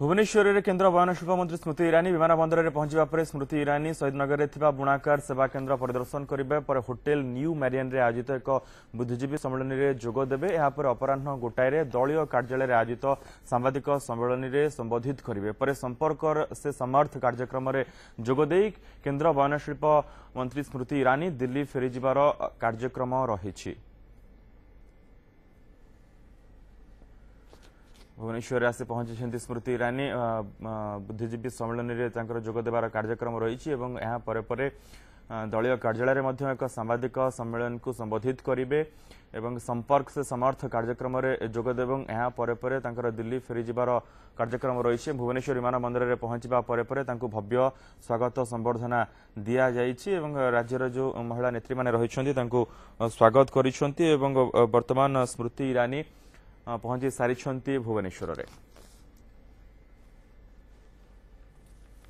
ଭୁବନେଶ୍ୱରରେ କେନ୍ଦ୍ର ବୟନ ଶିଳ୍ପ ମନ୍ତ୍ରୀ ସ୍କୃତି ଇରାନୀ ବିମାନ ବନ୍ଦରରେ ପହଞ୍ଚିବା ପରେ ସ୍କୃତି ଇରାନୀ ଶହୀଦନଗରରେ ଥିବା ବୁଣାକାର ସେବା କେନ୍ଦ୍ର ପରିଦର୍ଶନ କରିବେ ପରେ ହୋଟେଲ୍ ନ୍ୟୁ ମ୍ୟାରିଅନ୍ରେ ଆୟୋଜିତ ଏକ ବୁଦ୍ଧିଜୀବୀ ସମ୍ମିଳନୀରେ ଯୋଗ ଦେବେ ଏହାପରେ ଅପରାହ୍ନ ଗୋଟାଏରେ ଦଳୀୟ କାର୍ଯ୍ୟାଳୟରେ ଆୟୋଜିତ ସାମ୍ବାଦିକ ସମ୍ମିଳନୀରେ ସମ୍ବୋଧିତ କରିବେ ପରେ ସମ୍ପର୍କ ସେ ସମର୍ଥ କାର୍ଯ୍ୟକ୍ରମରେ ଯୋଗଦେଇ କେନ୍ଦ୍ର ବୟନଶିଳ୍ପ ମନ୍ତ୍ରୀ ସ୍କୃତି ଇରାନୀ ଦିଲ୍ଲୀ ଫେରିଯିବାର କାର୍ଯ୍ୟକ୍ରମ ରହିଛି ভুবনেশ্বরে আসে পৌঁছেছেন স্মৃতি ইরানী বুদ্ধিজীবী সম্মেলনী তাঁর যোগ যোগদেবার কার্যক্রম রয়েছে এবং এরপরে পরে দলীয় কার্যালয়ের মধ্যে এক সাংবাদিক সম্মেলনকু সম্বোধিত করবে এবং সম্পর্ক সে সমর্থ কার্যক্রমে যোগদেব এবং এরপরে পরে তাঁর দিল্লি ফেরি ফেরিযার কার্যক্রম রয়েছে ভুবনেশ্বর বিমান বন্দরের পৌঁছবা পরে পরে তাঁকু ভব্য স্বাগত সম্বর্ধনা দিয়া যাইছি এবং রাজ্যের যে মহিলা নেত্রী মানে রয়েছেন তাঁকু স্বাগত করছেন এবং বর্তমান স্মৃতি ইরানী ପହଞ୍ଚି ସାରିଛନ୍ତି ଭୁବନେଶ୍ୱରରେ